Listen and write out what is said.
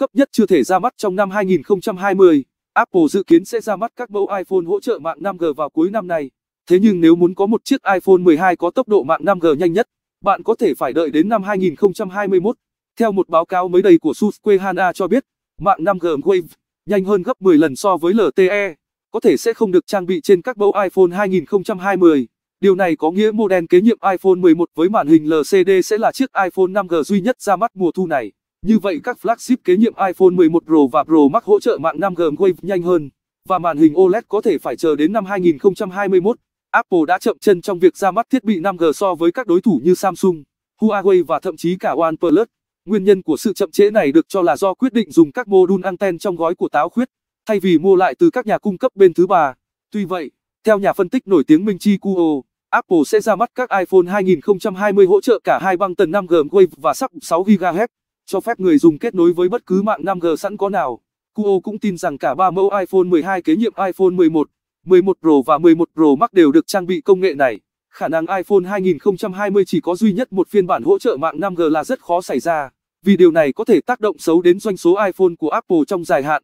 cấp nhất chưa thể ra mắt trong năm 2020. Apple dự kiến sẽ ra mắt các mẫu iPhone hỗ trợ mạng 5G vào cuối năm nay. Thế nhưng nếu muốn có một chiếc iPhone 12 có tốc độ mạng 5G nhanh nhất, bạn có thể phải đợi đến năm 2021. Theo một báo cáo mới đây của Susquehanna cho biết, mạng 5G Wave nhanh hơn gấp 10 lần so với LTE, có thể sẽ không được trang bị trên các mẫu iPhone 2020. Điều này có nghĩa model kế nhiệm iPhone 11 với màn hình LCD sẽ là chiếc iPhone 5G duy nhất ra mắt mùa thu này. Như vậy các flagship kế nhiệm iPhone 11 Pro và Pro Max hỗ trợ mạng 5G Wave nhanh hơn, và màn hình OLED có thể phải chờ đến năm 2021. Apple đã chậm chân trong việc ra mắt thiết bị 5G so với các đối thủ như Samsung, Huawei và thậm chí cả OnePlus. Nguyên nhân của sự chậm trễ này được cho là do quyết định dùng các mô đun anten trong gói của táo khuyết, thay vì mua lại từ các nhà cung cấp bên thứ ba. Tuy vậy, theo nhà phân tích nổi tiếng Minh Chi Kuo, Apple sẽ ra mắt các iPhone 2020 hỗ trợ cả hai băng tần 5G Wave và sub 6 GHz cho phép người dùng kết nối với bất cứ mạng 5G sẵn có nào. Cuo cũng tin rằng cả ba mẫu iPhone 12 kế nhiệm iPhone 11, 11 Pro và 11 Pro Max đều được trang bị công nghệ này. Khả năng iPhone 2020 chỉ có duy nhất một phiên bản hỗ trợ mạng 5G là rất khó xảy ra, vì điều này có thể tác động xấu đến doanh số iPhone của Apple trong dài hạn.